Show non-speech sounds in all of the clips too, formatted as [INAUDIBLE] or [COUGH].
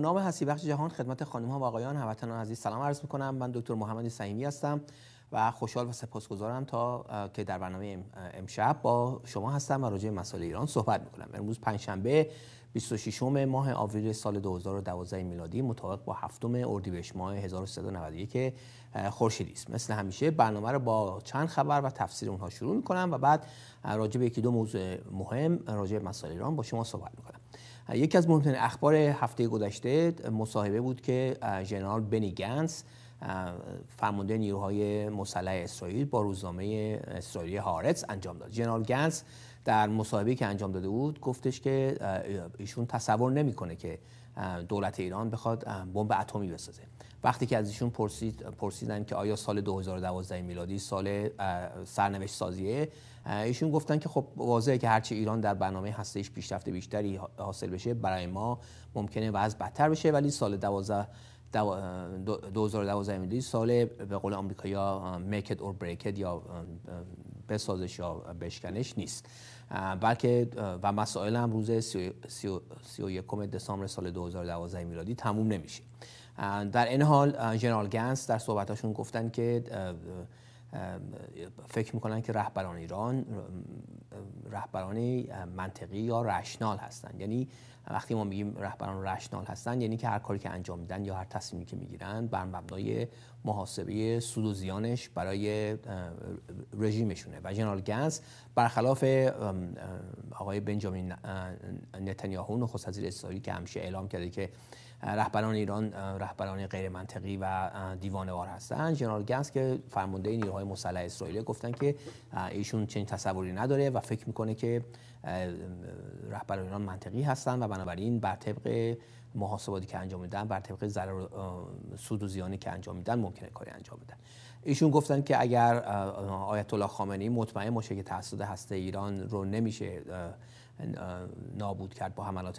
نام هستی بخش جهان خدمت خانم ها و آقایان هموطنان عزیز سلام عرض میکنم من دکتر محمد سعیمی هستم و خوشحال و سپاسگزارم تا که در برنامه امشب با شما هستم و راجع مسائل ایران صحبت میکنم امروز شنبه 26 ماه آوریل سال 2012 میلادی مطابق با هفتم اردیبهشت ماه 1391 خورشیدی است مثل همیشه برنامه رو با چند خبر و تفسیر اونها شروع میکنم و بعد راجع به یکی دو موضوع مهم راجع به مسائل ایران با شما صحبت میکنم یکی از مهمترین اخبار هفته گذشته مصاحبه بود که ژنرال بنی گنس فرمانده نیروهای مسلح اسرائیل با روزنامه اسرائیلی هارتس انجام داد جنرال گنس در مصاحبه که انجام داده بود گفتش که ایشون تصور نمیکنه که دولت ایران بخواد بمب اتمی بسازه وقتی که از ایشون پرسید پرسیدن که آیا سال 2012 میلادی سال سرنوشت سازیه ایشون گفتن که خب واضحه که هرچی ایران در برنامه هستش پیشرفت بیشتری حاصل بشه برای ما ممکنه وضع بدتر بشه ولی سال 12 2012 میلادی سال به قول آمریکایا میکد اور بریکد یا بسازش یا بشکنش نیست بلکه و مسائل هم روز 31 دسامبر سال 2012 میلادی تموم نمیشه در این حال جنرال گنس در صحبتاشون گفتن که فکر میکنن که رهبران ایران رهبران منطقی یا رشنال هستن یعنی وقتی ما میگیم رهبران رشنال هستن یعنی که هر کاری که انجام میدن یا هر تصمیمی که میگیرن بر مبنای محاسبه سود و زیانش برای رژیمشونه و جنرال گنس برخلاف آقای بنجامین نتانیاهو نخست وزیر اسرائیل که همیشه اعلام کرده که رهبران ایران رهبران غیر منطقی و دیوانوار هستند. جنرال گنس که فرمانده نیروهای مسلح اسرائیل گفتن که ایشون چنین تصوری نداره و فکر میکنه که رهبران ایران منطقی هستند و بنابراین بر طبق محاسباتی که انجام میدن بر طبق ضرر سود و زیانی که انجام میدن ممکنه کاری انجام بدن ایشون گفتن که اگر آیت الله خامنه‌ای مطمئن باشه که تاسیس هسته ایران رو نمیشه نابود کرد با حملات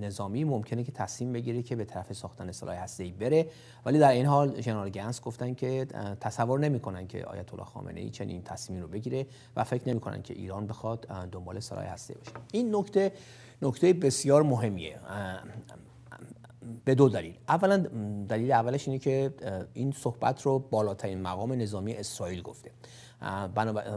نظامی ممکنه که تصمیم بگیره که به طرف ساختن سلاح ای بره ولی در این حال جنرال گنس گفتن که تصور نمیکنن که آیت الله خامنه ای چنین تصمیمی رو بگیره و فکر نمیکنن که ایران بخواد دنبال سلاح هستی باشه این نکته نکته بسیار مهمیه به دو دلیل اولا دلیل اولش اینه که این صحبت رو بالاترین مقام نظامی اسرائیل گفته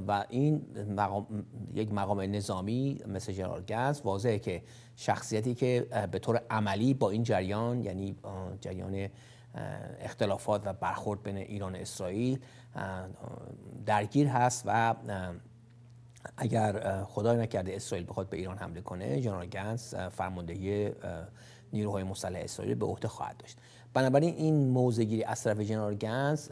و این مقام، یک مقام نظامی مثل گز واضحه که شخصیتی که به طور عملی با این جریان یعنی جریان اختلافات و برخورد بین ایران و اسرائیل درگیر هست و اگر خدای نکرده اسرائیل بخواد به ایران حمله کنه جنرال گنس فرماندهی نیروهای مسلح اسرائیل به عهده خواهد داشت بنابراین این موزگیری از طرف جنرال گنز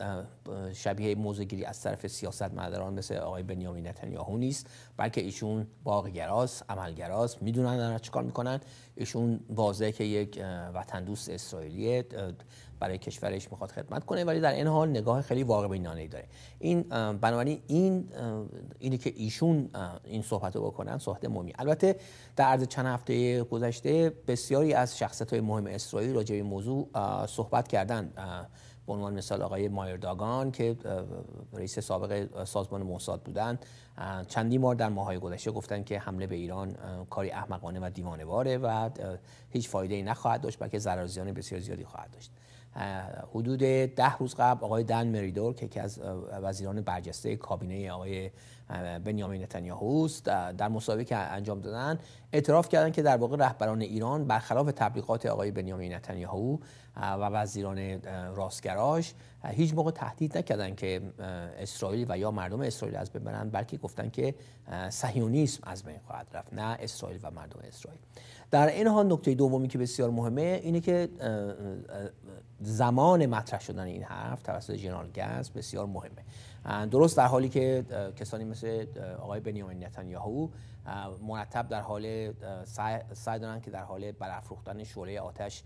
شبیه موزگیری از طرف سیاستمداران مثل آقای بنیامین نتانیاهو نیست بلکه ایشون باقیگراست عملگراست میدونن دارن چیکار میکنن ایشون واضحه که یک وطن دوست اسرائیلیه برای کشورش میخواد خدمت کنه ولی در این حال نگاه خیلی واقع بینانه داره این بنابراین این اینی که ایشون این صحبت رو بکنن صحبت مهمی البته در عرض چند هفته گذشته بسیاری از شخصت های مهم اسرائیل راجع به موضوع صحبت کردن به عنوان مثال آقای مایر داگان که رئیس سابق سازمان موساد بودن چندی بار در ماهای گذشته گفتن که حمله به ایران کاری احمقانه و واره و هیچ فایده ای نخواهد داشت بلکه ضرر بسیار زیادی خواهد داشت حدود ده روز قبل آقای دن مریدور که یکی از وزیران برجسته کابینه آقای بنیامین نتانیاهو است در مسابقه که انجام دادن اعتراف کردند که در واقع رهبران ایران برخلاف تبلیغات آقای بنیامین نتانیاهو و وزیران راستگراش هیچ موقع تهدید نکردن که اسرائیل و یا مردم اسرائیل از بین بلکه گفتن که صهیونیسم از بین خواهد رفت نه اسرائیل و مردم اسرائیل در این حال نکته دومی که بسیار مهمه اینه که زمان مطرح شدن این حرف توسط جنرال گنس، بسیار مهمه درست در حالی که کسانی مثل آقای بنیامین نتانیاهو مرتب در حال سعی دارن که در حال برافروختن شعله آتش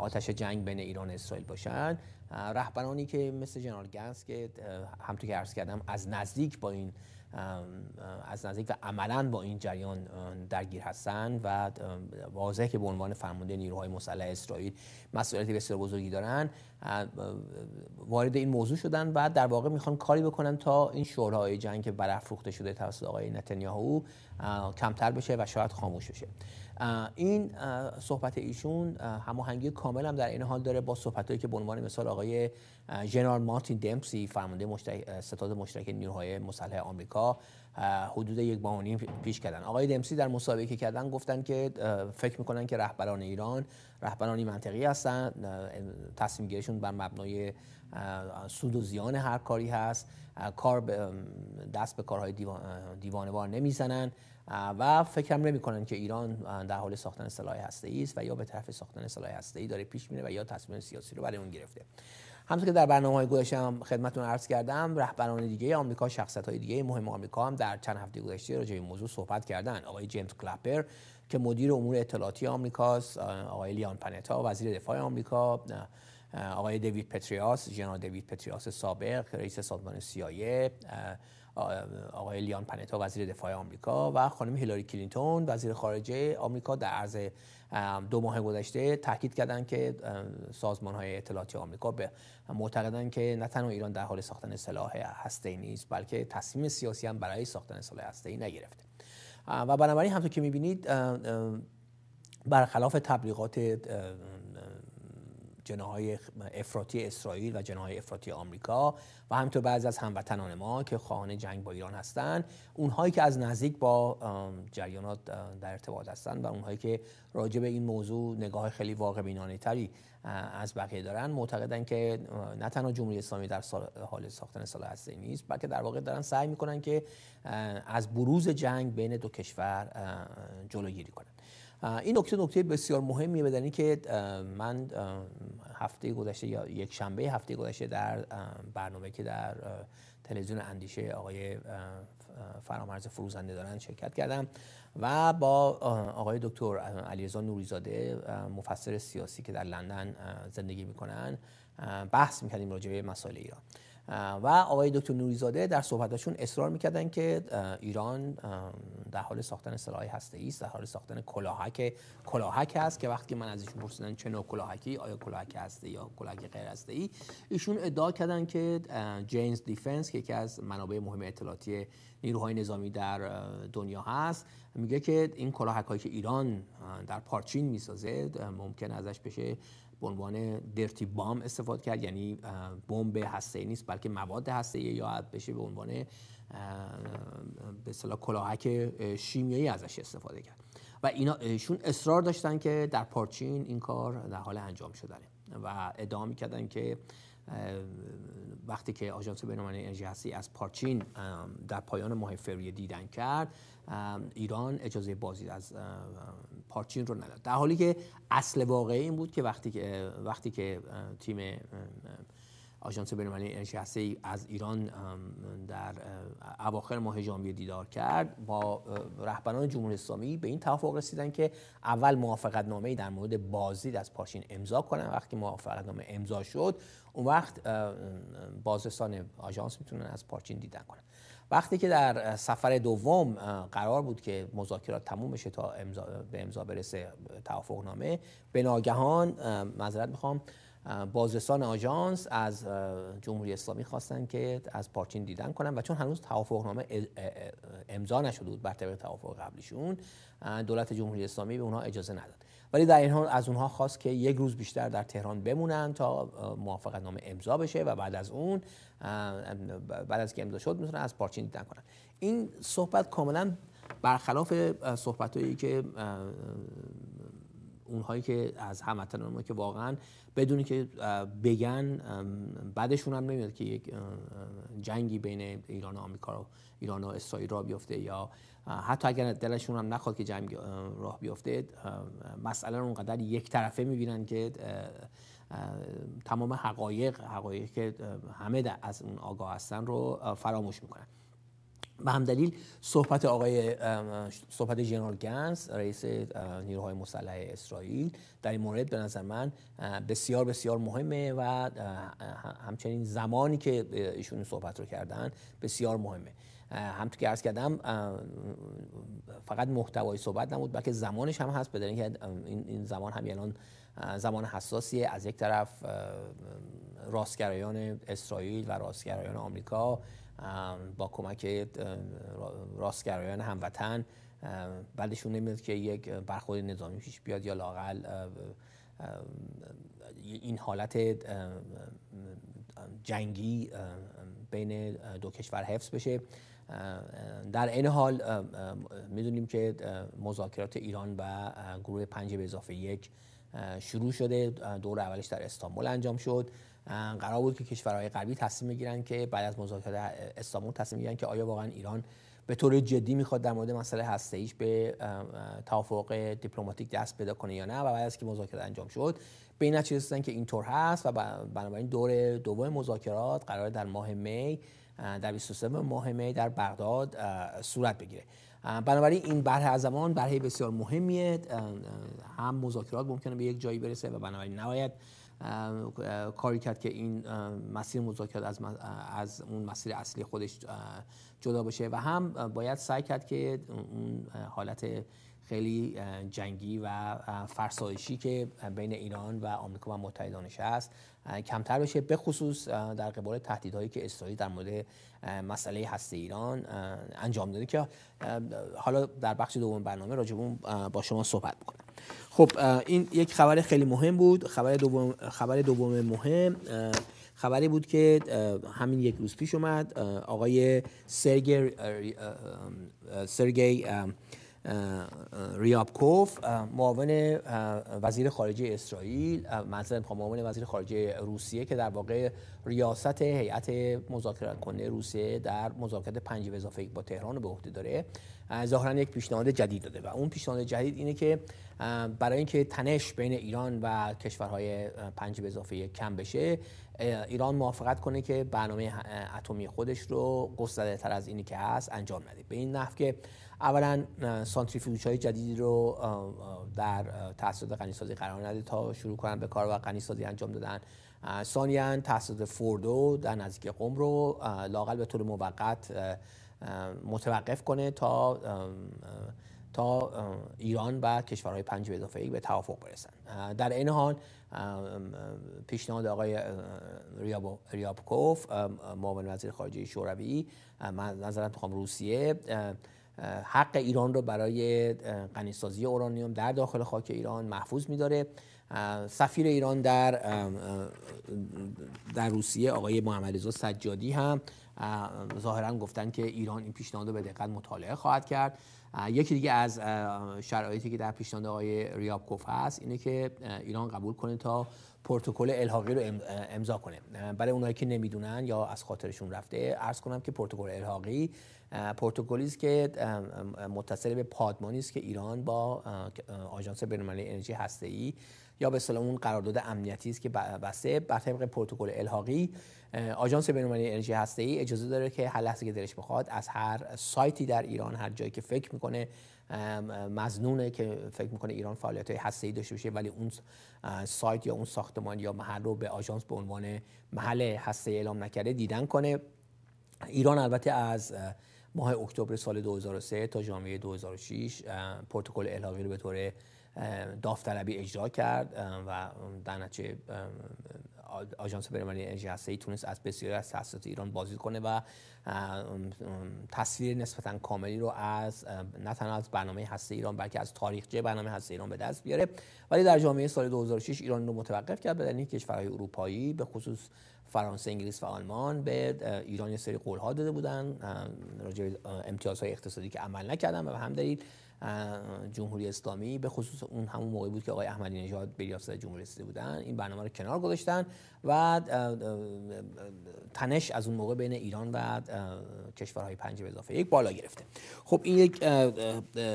آتش جنگ بین ایران و اسرائیل باشن رهبرانی که مثل جنرال گنس که همطور که عرض کردم از نزدیک با این از نزدیک و عملا با این جریان درگیر هستند و واضحه که به عنوان فرمانده نیروهای مسلح اسرائیل مسئولیت بسیار بزرگی دارن وارد این موضوع شدن و در واقع میخوان کاری بکنن تا این شورای جنگ که برافروخته شده توسط آقای نتانیاهو کمتر بشه و شاید خاموش بشه این صحبت ایشون هماهنگی کامل هم در این حال داره با صحبتهایی که به عنوان مثال آقای جنرال مارتین دمپسی فرمانده مشترک، ستاد مشترک نیروهای مسلح آمریکا حدود یک ماه پیش کردن آقای دمسی در مسابقه که کردن گفتن که فکر میکنن که رهبران ایران رهبرانی منطقی هستن تصمیم گیریشون بر مبنای سود و زیان هر کاری هست کار دست به کارهای دیوانوار نمیزنن و فکرم نمی که ایران در حال ساختن سلاح هسته است و یا به طرف ساختن سلاح هسته ای داره پیش میره و یا تصمیم سیاسی رو برای اون گرفته همونطور که در برنامه های گذشته هم خدمتتون عرض کردم رهبران دیگه آمریکا شخصت های دیگه مهم آمریکا هم در چند هفته گذشته راجع به این موضوع صحبت کردن آقای جیمز کلاپر که مدیر امور اطلاعاتی آمریکاست آقای لیان پنتا وزیر دفاع آمریکا آقای دیوید پتریاس جنرال دیوید پتریاس سابق رئیس سازمان CIA آقای لیان پنتا وزیر دفاع آمریکا و خانم هیلاری کلینتون وزیر خارجه آمریکا در عرض دو ماه گذشته تاکید کردند که سازمان های اطلاعاتی آمریکا به معتقدند که نه تنها ایران در حال ساختن سلاح ای نیست بلکه تصمیم سیاسی هم برای ساختن سلاح ای نگرفته و بنابراین همطور که می‌بینید برخلاف تبلیغات جناهای افراطی اسرائیل و جناهای افراطی آمریکا و همینطور بعضی از هموطنان ما که خواهان جنگ با ایران هستند اونهایی که از نزدیک با جریانات در ارتباط هستند و اونهایی که راجع به این موضوع نگاه خیلی واقع بینانه تری از بقیه دارن معتقدن که نه تنها جمهوری اسلامی در حال ساختن سال هسته نیست بلکه در واقع دارن سعی میکنن که از بروز جنگ بین دو کشور جلوگیری کنند این نکته نکته بسیار مهمیه بدنی که من هفته گذشته یا یک شنبه هفته گذشته در برنامه که در تلویزیون اندیشه آقای فرامرز فروزنده دارن شرکت کردم و با آقای دکتر علیرضا نوریزاده مفسر سیاسی که در لندن زندگی میکنن بحث میکردیم راجع به مسائل ایران و آقای دکتر نوریزاده در صحبتشون اصرار میکردن که ایران در حال ساختن سلاح هسته است در حال ساختن کلاهک کلاهک هست که وقتی من ازشون پرسیدن چه نوع کلاهکی آیا کلاهک هسته یا کلاهک غیر هسته ایشون ادعا کردن که جینز دیفنس که یکی از منابع مهم اطلاعاتی نیروهای نظامی در دنیا هست میگه که این کلاهک که ایران در پارچین میسازه ممکن ازش بشه به عنوان درتی بام استفاده کرد یعنی بمب هسته‌ای نیست بلکه مواد هسته‌ای یا بشه به عنوان به اصطلاح کلاهک شیمیایی ازش استفاده کرد و اینا ایشون اصرار داشتن که در پارچین این کار در حال انجام شدنه و ادعا میکردن که وقتی که آژانس بین‌المللی انرژی هستی از پارچین در پایان ماه فوریه دیدن کرد ایران اجازه بازدید از پارچین رو نداد در حالی که اصل واقعی این بود که وقتی که وقتی که تیم آژانس بین‌المللی انرژی هستی از ایران در اواخر ماه ژانویه دیدار کرد با رهبران جمهوری اسلامی به این توافق رسیدن که اول ای در مورد بازدید از پارچین امضا کنن وقتی نامه امضا شد اون وقت بازرسان آژانس میتونن از پارچین دیدن کنن وقتی که در سفر دوم قرار بود که مذاکرات تموم بشه تا امزا به امضا برسه نامه به ناگهان معذرت میخوام بازرسان آژانس از جمهوری اسلامی خواستن که از پارچین دیدن کنن و چون هنوز توافقنامه امضا نشده بود بر طبق توافق قبلیشون دولت جمهوری اسلامی به اونها اجازه نداد ولی در این حال از اونها خواست که یک روز بیشتر در تهران بمونن تا موافقت نامه امضا بشه و بعد از اون بعد از که امضا شد میتونن از پارچین دیدن کنن این صحبت کاملا برخلاف صحبت هایی که اونهایی که از هموطن ما که واقعا بدون که بگن بعدشون هم نمیاد که یک جنگی بین ایران و آمریکا و ایران و اسرائیل را بیفته یا حتی اگر دلشون هم نخواد که جنگ راه بیفته مسئله رو اونقدر یک طرفه میبینن که تمام حقایق حقایق که همه از اون آگاه هستن رو فراموش میکنن به دلیل صحبت آقای صحبت جنرال گنس رئیس نیروهای مسلح اسرائیل در این مورد به نظر من بسیار بسیار مهمه و همچنین زمانی که ایشون صحبت رو کردن بسیار مهمه همطور که عرض کردم فقط محتوای صحبت نبود بلکه زمانش هم هست بدارین که این زمان هم یعنی زمان حساسیه از یک طرف راستگرایان اسرائیل و راستگرایان آمریکا با کمک راستگرایان هموطن بعدشون نمیاد که یک برخورد نظامی پیش بیاد یا لاقل این حالت جنگی بین دو کشور حفظ بشه در این حال میدونیم که مذاکرات ایران و گروه پنج به اضافه یک شروع شده دور اولش در استانبول انجام شد قرار بود که کشورهای غربی تصمیم بگیرن که بعد از مذاکرات استانبول تصمیم بگیرن که آیا واقعا ایران به طور جدی میخواد در مورد مسئله هسته به توافق دیپلماتیک دست پیدا کنه یا نه و بعد از که مذاکرات انجام شد به این که اینطور هست و بنابراین دور دوم مذاکرات قرار در ماه می در 23 ماه می در بغداد صورت بگیره بنابراین این بره از زمان برهه بسیار مهمیه هم مذاکرات ممکنه به یک جایی برسه و بنابراین نباید کاری کرد که این مسیر مذاکرات از, از اون مسیر اصلی خودش جدا بشه و هم باید سعی کرد که اون حالت خیلی جنگی و فرسایشی که بین ایران و آمریکا و متحدانش هست کمتر بشه به خصوص در قبال تهدیدهایی که اسرائیل در مورد مسئله هسته ایران انجام داده که حالا در بخش دوم برنامه راجبون با شما صحبت بکنم خب این یک خبر خیلی مهم بود خبر دوم خبر دوم مهم خبری بود که همین یک روز پیش اومد آقای سرگی سرگی ریابکوف معاون وزیر خارجه اسرائیل مثلا معاون وزیر خارجه روسیه که در واقع ریاست هیئت مذاکره کننده روسیه در مذاکرات پنج اضافه با تهران به عهده داره ظاهرا یک پیشنهاد جدید داده و اون پیشنهاد جدید اینه که برای اینکه تنش بین ایران و کشورهای پنج اضافه کم بشه ایران موافقت کنه که برنامه اتمی خودش رو گسترده تر از اینی که هست انجام نده به این نحو که اولا سانتریفیوژ های جدیدی رو در تحصیل قنیسازی قرار نده تا شروع کنن به کار و غنیسازی انجام دادن ثانیا تحصیل فوردو در نزدیک قم رو لاقل به طور موقت متوقف کنه تا تا ایران و کشورهای پنج به اضافه به توافق برسن در این حال پیشنهاد آقای ریابکوف معاون وزیر خارجه شوروی من نظرم میخوام روسیه حق ایران رو برای غنیسازی اورانیوم در داخل خاک ایران محفوظ میداره سفیر ایران در در روسیه آقای محمد رضا سجادی هم ظاهرا گفتن که ایران این پیشنهاد رو به دقت مطالعه خواهد کرد یکی دیگه از شرایطی که در پیشنهاد آقای ریابکوف هست اینه که ایران قبول کنه تا پروتکل الحاقی رو امضا کنه برای اونایی که نمیدونن یا از خاطرشون رفته عرض کنم که پروتکل الحاقی پروتکلیست است که متصل به پادمانی است که ایران با آژانس بین‌المللی انرژی ای یا به اصطلاح اون قرارداد امنیتی است که بسته بر طبق پروتکل الحاقی آژانس بین‌المللی انرژی ای اجازه داره که هر لحظه که دلش بخواد از هر سایتی در ایران هر جایی که فکر میکنه مزنونه که فکر میکنه ایران فعالیت های هسته‌ای داشته باشه ولی اون سایت یا اون ساختمان یا محل به آژانس به عنوان محل هسته اعلام نکرده دیدن کنه ایران البته از ماه اکتبر سال 2003 تا ژانویه 2006 پروتکل الحاقی رو به طور داوطلبی اجرا کرد و در نتیجه آژانس برمانی انرژی هسته‌ای تونست از بسیاری از تاسیسات ایران بازدید کنه و تصویر نسبتا کاملی رو از نه تنها از برنامه هسته ایران بلکه از تاریخچه برنامه هسته ایران به دست بیاره ولی در جامعه سال 2006 ایران رو متوقف کرد به دلیل کشورهای اروپایی به خصوص فرانسه، انگلیس و آلمان به ایران یه سری قولها داده بودن راجع امتیازهای اقتصادی که عمل نکردن و به هم دلیل جمهوری اسلامی به خصوص اون همون موقعی بود که آقای احمدی نژاد به ریاست جمهوری رسیده بودن این برنامه رو کنار گذاشتن و تنش از اون موقع بین ایران و کشورهای پنج به اضافه یک بالا گرفته خب این یک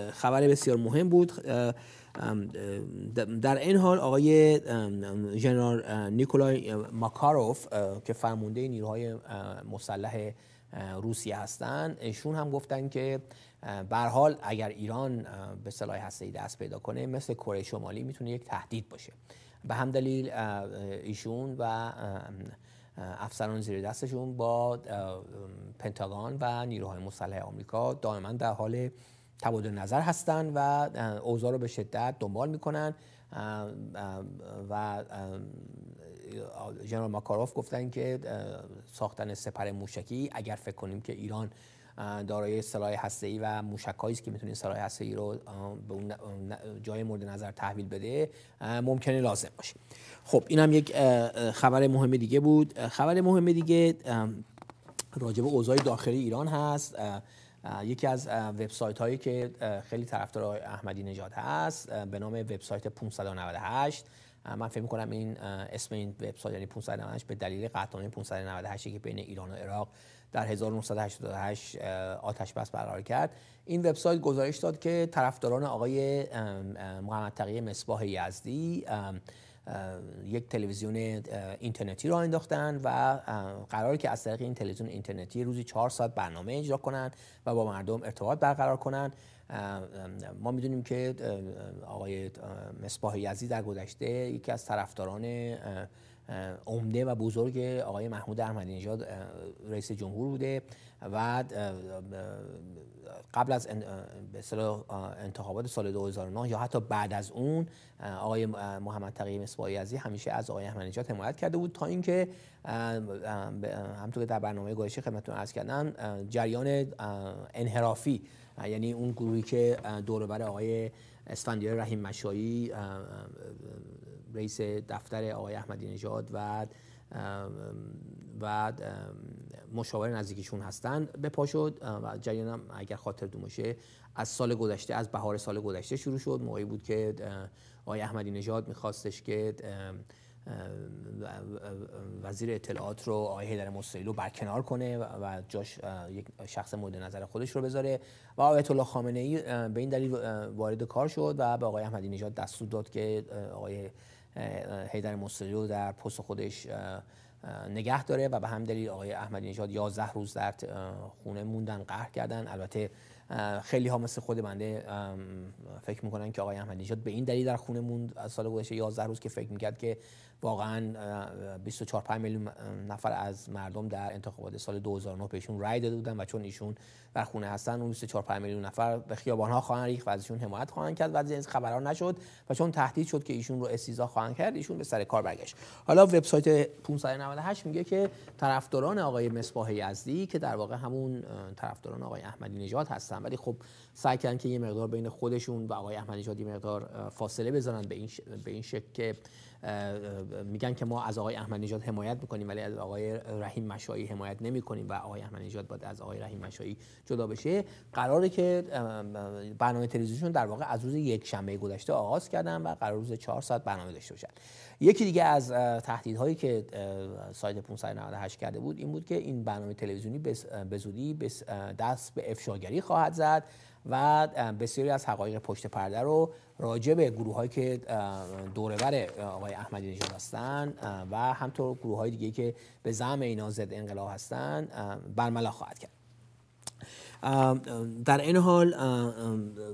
خبر بسیار مهم بود در این حال آقای جنرال نیکولای ماکاروف که فرمانده نیروهای مسلح روسی هستن ایشون هم گفتن که بر حال اگر ایران به سلاح ای دست پیدا کنه مثل کره شمالی میتونه یک تهدید باشه به هم دلیل ایشون و افسران زیر دستشون با پنتاگان و نیروهای مسلح آمریکا دائما در حال تبادل نظر هستند و اوضاع رو به شدت دنبال میکنن و جنرال ماکاروف گفتن که ساختن سپر موشکی اگر فکر کنیم که ایران دارای سلاح هسته‌ای و موشکایی است که میتونه سلاح هسته‌ای رو به اون جای مورد نظر تحویل بده ممکنه لازم باشه خب این هم یک خبر مهم دیگه بود خبر مهم دیگه به اوضاع داخلی ایران هست یکی از وبسایت هایی که خیلی طرفدار احمدی نژاد هست به نام وبسایت 598 من فکر میکنم این اسم این وبسایت یعنی 598 به دلیل قطعنامه 598 که بین ایران و عراق در 1988 آتش بس برقرار کرد این وبسایت گزارش داد که طرفداران آقای محمد تقی مصباح یزدی یک تلویزیون اینترنتی را انداختن و قرار که از طریق این تلویزیون اینترنتی روزی چهار ساعت برنامه اجرا کنند و با مردم ارتباط برقرار کنند ما میدونیم که آقای مصباح یزدی در گذشته یکی از طرفداران عمده و بزرگ آقای محمود احمدی نژاد رئیس جمهور بوده و قبل از انتخابات سال 2009 یا حتی بعد از اون آقای محمد تقی مصباحی همیشه از آقای احمدی نژاد حمایت کرده بود تا اینکه همطور که در برنامه گایشی خدمتتون عرض کردن جریان انحرافی یعنی اون گروهی که دوربر آقای اسفندیار رحیم مشایی رئیس دفتر آقای احمدی نژاد و و مشاور نزدیکشون هستند به شد و جریانم اگر خاطر دومشه از سال گذشته از بهار سال گذشته شروع شد موقعی بود که آقای احمدی نژاد میخواستش که وزیر اطلاعات رو آقای هیدر مستقیل رو برکنار کنه و جاش یک شخص مورد نظر خودش رو بذاره و آیت الله خامنه ای به این دلیل وارد کار شد و به آقای احمدی نژاد دستور داد که آقای هیدر مستقیل رو در پست خودش نگه داره و به هم دلیل آقای احمدی نژاد 11 روز در خونه موندن قهر کردن البته خیلی ها مثل خود بنده فکر میکنن که آقای احمدی نژاد به این دلیل در خونه موند از سال گذشته 11 روز که فکر میکرد که واقعا 24 میلیون نفر از مردم در انتخابات سال 2009 بهشون رای داده بودن و چون ایشون در خونه هستن اون 24 میلیون نفر به خیابان ها خواهند ریخت و ازشون حمایت خواهند کرد و از این خبرها نشد و چون تهدید شد که ایشون رو استیزا خواهند کرد ایشون به سر کار برگشت حالا وبسایت 598 میگه که طرفداران آقای مصباح یزدی که در واقع همون طرفداران آقای احمدی نژاد هستن ولی خب سعی کردن که یه مقدار بین خودشون و آقای احمدی نژاد مقدار فاصله بزنن به این ش... که میگن که ما از آقای احمد نژاد حمایت میکنیم ولی از آقای رحیم مشایی حمایت نمیکنیم و آقای احمد نژاد باید از آقای رحیم مشایی جدا بشه قراره که برنامه تلویزیون در واقع از روز یک شنبه گذشته آغاز کردن و قرار روز چهار ساعت برنامه داشته باشن یکی دیگه از تهدیدهایی که سایت 598 کرده بود این بود که این برنامه تلویزیونی به زودی دست به افشاگری خواهد زد و بسیاری از حقایق پشت پرده رو راجع به گروه هایی که دوربر آقای احمدی نژاد هستن و همطور گروه های دیگه که به زعم اینا ضد انقلاب هستن برملا خواهد کرد در این حال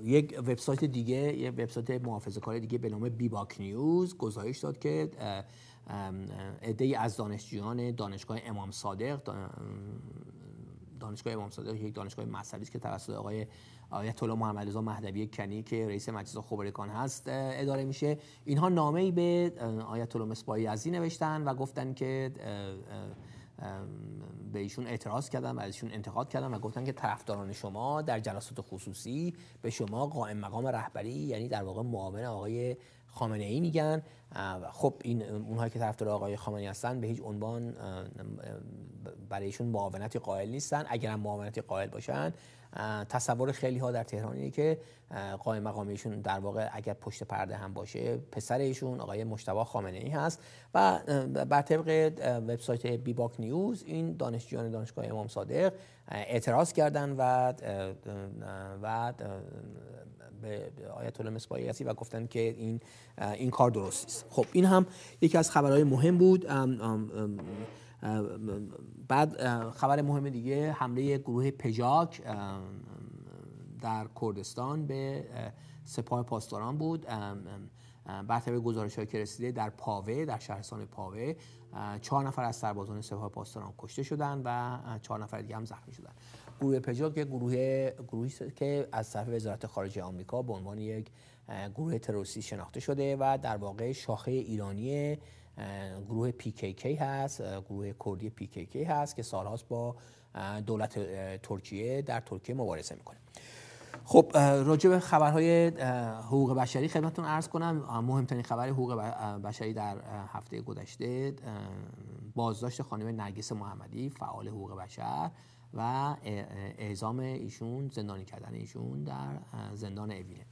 یک وبسایت دیگه یک وبسایت محافظه کار دیگه به نام بیباک نیوز گزارش داد که عده از دانشجویان دانشگاه امام صادق دانشگاه امام صادق یک دانشگاه مذهبی است که توسط آقای آیا الله محمد رضا مهدوی کنی که رئیس مجلس خبرگان هست اداره میشه اینها نامه ای به آیت الله مصباحی عزی نوشتن و گفتن که به ایشون اعتراض کردن و ازشون انتقاد کردن و گفتن که طرفداران شما در جلسات خصوصی به شما قائم مقام رهبری یعنی در واقع معاون آقای خامنه ای میگن خب این اونهایی که طرفدار آقای خامنه ای هستن به هیچ عنوان برایشون معاونتی قائل نیستن اگر معاونت معاونتی قائل باشن تصور خیلی ها در تهران اینه که قائم مقام در واقع اگر پشت پرده هم باشه پسر ایشون آقای مشتبا خامنه ای هست و بر طبق وبسایت بی باک نیوز این دانشجویان دانشگاه امام صادق اعتراض کردن و و به آیت الله مصباحی و گفتن که این این کار درست است خب این هم یکی از خبرهای مهم بود بعد خبر مهم دیگه حمله گروه پژاک در کردستان به سپاه پاسداران بود بر طبق گزارش که رسیده در پاوه در شهرستان پاوه چهار نفر از سربازان سپاه پاسداران کشته شدند و چهار نفر دیگه هم زخمی شدند گروه پژاک گروه گروهی که از طرف وزارت خارجه آمریکا به عنوان یک گروه تروریستی شناخته شده و در واقع شاخه ایرانی گروه PKK هست گروه کردی PKK هست که سالهاست با دولت ترکیه در ترکیه مبارزه میکنه خب راجع به خبرهای حقوق بشری خدمتتون عرض کنم مهمترین خبر حقوق بشری در هفته گذشته بازداشت خانم نرگس محمدی فعال حقوق بشر و اعزام ایشون زندانی کردن ایشون در زندان اوینه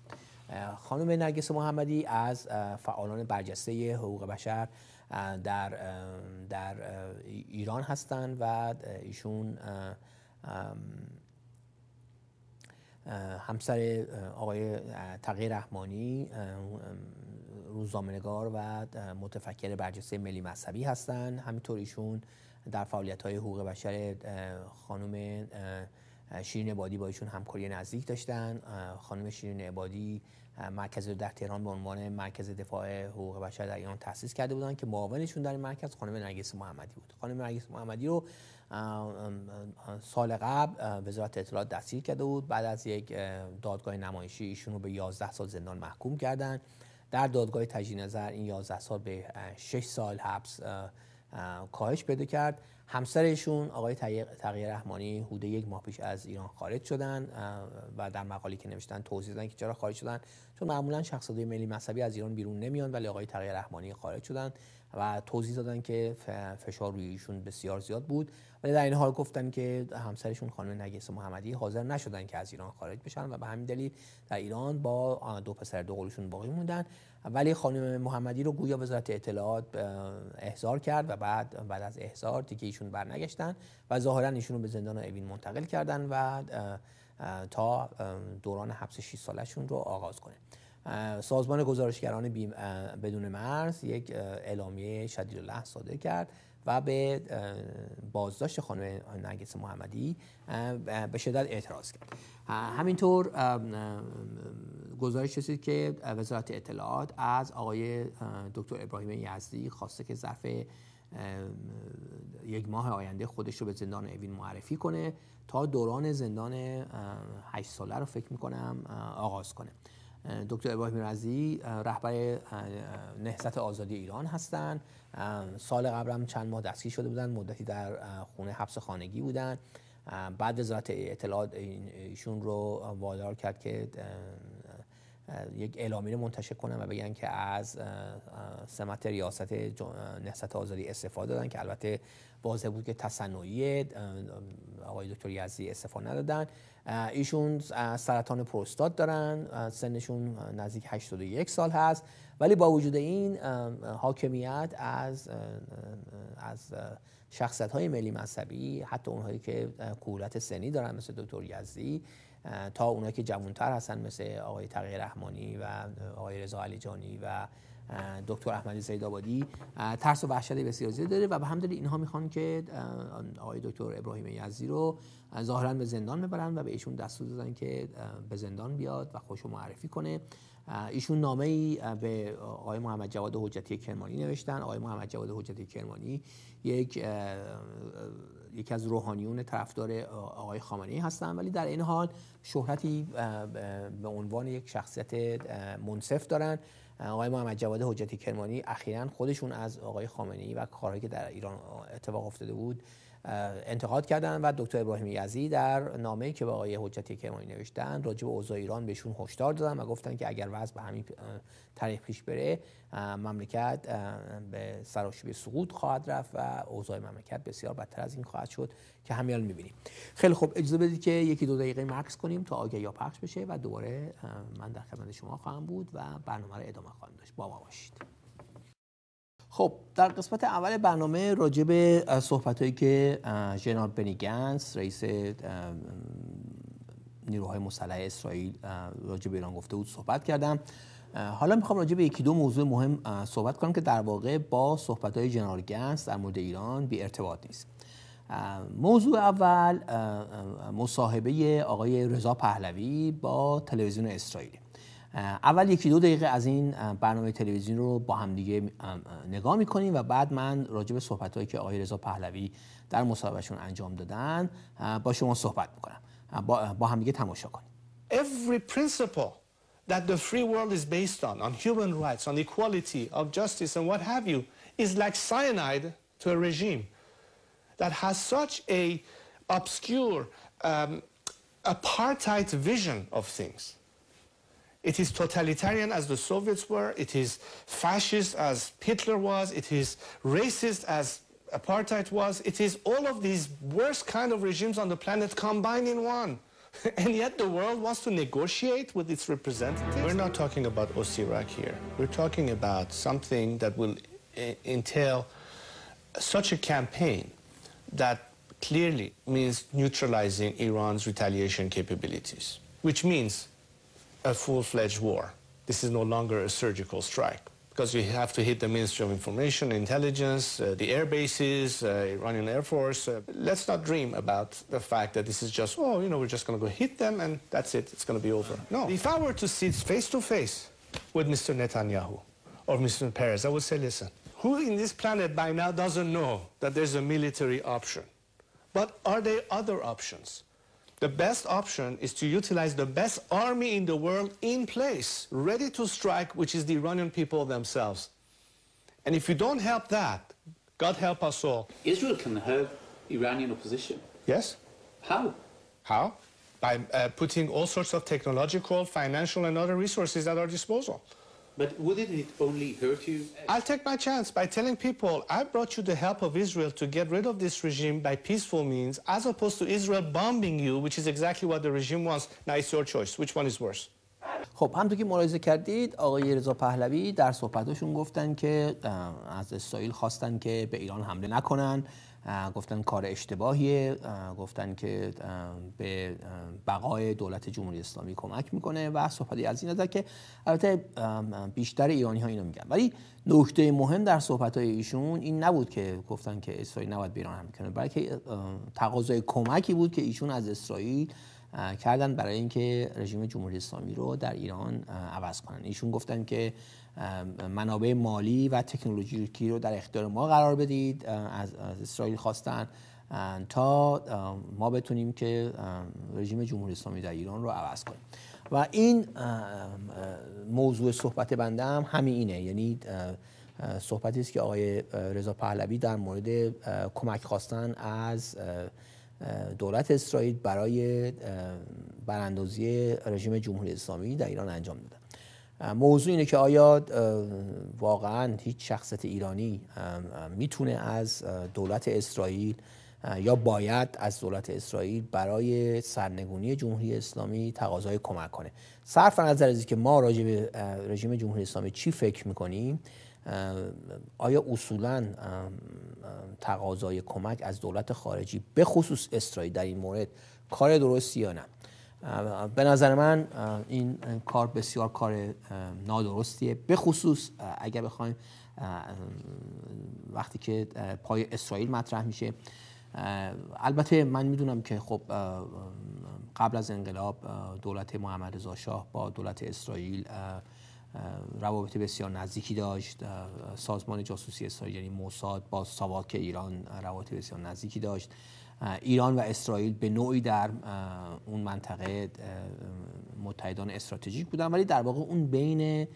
خانم نرگس محمدی از فعالان برجسته حقوق بشر در, در ایران هستند و ایشون همسر آقای تقی رحمانی روزنامه‌نگار و متفکر برجسته ملی مذهبی هستند همینطور ایشون در فعالیت های حقوق بشر خانم شیرین عبادی با ایشون همکاری نزدیک داشتن خانم شیرین عبادی مرکز در تهران به عنوان مرکز دفاع حقوق بشر در ایران تاسیس کرده بودن که معاونشون در این مرکز خانم نرگس محمدی بود خانم نرگس محمدی رو سال قبل وزارت اطلاعات دستگیر کرده بود بعد از یک دادگاه نمایشی ایشون رو به 11 سال زندان محکوم کردند در دادگاه تجدید نظر این 11 سال به 6 سال حبس کاهش پیدا کرد همسرشون آقای تغییر رحمانی حدود یک ماه پیش از ایران خارج شدن و در مقالی که نوشتن توضیح دادن که چرا خارج شدن چون معمولا شخصیت ملی مذهبی از ایران بیرون نمیان ولی آقای تقیه رحمانی خارج شدن و توضیح دادن که فشار روی ایشون بسیار زیاد بود ولی در این حال گفتن که همسرشون خانم نگیس محمدی حاضر نشدن که از ایران خارج بشن و به همین دلیل در ایران با دو پسر قلوشون باقی موندن ولی خانم محمدی رو گویا وزارت اطلاعات احضار کرد و بعد بعد از احضار دیگه ایشون برنگشتن و ظاهرا ایشون رو به زندان اوین منتقل کردن و تا دوران حبس 6 سالشون رو آغاز کنه سازمان گزارشگران بدون مرز یک اعلامیه شدید لحظ صادر کرد و به بازداشت خانم نرگس محمدی به شدت اعتراض کرد همینطور گزارش رسید که وزارت اطلاعات از آقای دکتر ابراهیم یزدی خواسته که ظرف یک ماه آینده خودش رو به زندان اوین معرفی کنه تا دوران زندان هشت ساله رو فکر میکنم آغاز کنه دکتر ابراهیم رزی رهبر نهضت آزادی ایران هستند سال هم چند ماه دستگیر شده بودن مدتی در خونه حبس خانگی بودن بعد وزارت اطلاعات ایشون رو وادار کرد که یک اعلامیه منتشر کنن و بگن که از سمت ریاست نهضت آزادی استفاده دادن که البته واضح بود که تصنعی آقای دکتر یزدی استفاده ندادن ایشون سرطان پروستات دارن سنشون نزدیک 81 سال هست ولی با وجود این حاکمیت از از شخصت های ملی مذهبی حتی اونهایی که کولت سنی دارن مثل دکتر یزدی تا اونا که جوانتر هستن مثل آقای تغییر رحمانی و آقای رضا جانی و دکتر احمدی زیدآبادی ترس و وحشت بسیار زیاد داره و به هم اینها میخوان که آقای دکتر ابراهیم یزدی رو ظاهرا به زندان ببرن و به ایشون دستور دادن که به زندان بیاد و خوشو معرفی کنه ایشون نامه ای به آقای محمد جواد حجتی کرمانی نوشتن آقای محمد جواد حجتی کرمانی یک یکی از روحانیون طرفدار آقای خامنه‌ای هستند ولی در این حال شهرتی به عنوان یک شخصیت منصف دارن آقای محمد جواد حجتی کرمانی اخیرا خودشون از آقای خامنه‌ای و کارهایی که در ایران اتفاق افتاده بود انتقاد کردن و دکتر ابراهیم یزی در نامه‌ای که به آقای حجتی کرمانی نوشتن راجع به اوضاع ایران بهشون هشدار دادن و گفتن که اگر وضع به همین طریق پیش بره مملکت به سراشیب سقوط خواهد رفت و اوضاع مملکت بسیار بدتر از این خواهد شد که همین الان می‌بینیم خیلی خوب اجازه بدید که یکی دو دقیقه مکس کنیم تا آگه یا پخش بشه و دوباره من در خدمت شما خواهم بود و برنامه رو ادامه خواهم داشت با ما باشید خب در قسمت اول برنامه راجب به صحبت هایی که جنرال بنیگنس رئیس نیروهای مسلح اسرائیل راجع به ایران گفته بود صحبت کردم حالا میخوام راجع به یکی دو موضوع مهم صحبت کنم که در واقع با صحبت های جنرال گنس در مورد ایران بی ارتباط نیست موضوع اول مصاحبه آقای رضا پهلوی با تلویزیون اسرائیل اول یکی دو دقیقه از این برنامه تلویزیون رو با هم دیگه نگاه میکنیم و بعد من راجع به صحبت که آقای رضا پهلوی در مصاحبهشون انجام دادن با شما صحبت میکنم با, با هم دیگه تماشا کنیم Every principle that the free world is based on, on human rights, on equality, of justice and what have you, is like cyanide to a regime that has such a obscure um, apartheid vision of things. It is totalitarian as the Soviets were. It is fascist as Hitler was. It is racist as apartheid was. It is all of these worst kind of regimes on the planet combined in one. [LAUGHS] and yet the world wants to negotiate with its representatives. We're not talking about Osirak here. We're talking about something that will eh, entail such a campaign that clearly means neutralizing Iran's retaliation capabilities, which means a full-fledged war. This is no longer a surgical strike because you have to hit the Ministry of Information, Intelligence, uh, the air bases, uh, Iranian Air Force. Uh, let's not dream about the fact that this is just, oh, you know, we're just going to go hit them and that's it, it's going to be over. No. If I were to sit face to face with Mr. Netanyahu or Mr. Perez, I would say, listen, who in this planet by now doesn't know that there's a military option? But are there other options? The best option is to utilize the best army in the world in place, ready to strike, which is the Iranian people themselves. And if you don't help that, God help us all. Israel can help Iranian opposition. Yes. How? How? By uh, putting all sorts of technological, financial, and other resources at our disposal. But wouldn't it only hurt you? I'll take my chance by telling people I brought you the help of Israel to get rid of this regime by peaceful means, as opposed to Israel bombing you, which is exactly what the regime wants. Now it's your choice. Which one is worse? خب همونطور که ملاحظه کردید آقای رضا پهلوی در صحبتشون گفتن که از اسرائیل خواستن که به ایران حمله نکنن گفتن کار اشتباهیه گفتن که به بقای دولت جمهوری اسلامی کمک میکنه و صحبتی از این نظر که البته بیشتر ایرانی ها اینو میگن ولی نکته مهم در صحبت های ایشون این نبود که گفتن که اسرائیل نباید به ایران حمله کنه بلکه تقاضای کمکی بود که ایشون از اسرائیل کردن برای اینکه رژیم جمهوری اسلامی رو در ایران عوض کنن ایشون گفتن که منابع مالی و تکنولوژیکی رو در اختیار ما قرار بدید از, اسرائیل خواستن تا ما بتونیم که رژیم جمهوری اسلامی در ایران رو عوض کنیم و این موضوع صحبت بنده هم همین اینه یعنی صحبتی است که آقای رضا پهلوی در مورد کمک خواستن از دولت اسرائیل برای براندازی رژیم جمهوری اسلامی در ایران انجام داد. موضوع اینه که آیا واقعا هیچ شخصیت ایرانی میتونه از دولت اسرائیل یا باید از دولت اسرائیل برای سرنگونی جمهوری اسلامی تقاضای کمک کنه صرف نظر از اینکه ما راجع به رژیم جمهوری اسلامی چی فکر میکنیم آیا اصولا تقاضای کمک از دولت خارجی به خصوص اسرائیل در این مورد کار درستی یا نه به نظر من این کار بسیار کار نادرستیه به خصوص اگر بخوایم وقتی که پای اسرائیل مطرح میشه البته من میدونم که خب قبل از انقلاب دولت محمد رضا شاه با دولت اسرائیل روابط بسیار نزدیکی داشت سازمان جاسوسی اسرائیل یعنی موساد با ساواک ایران روابط بسیار نزدیکی داشت ایران و اسرائیل به نوعی در اون منطقه متحدان استراتژیک بودن ولی در واقع اون بین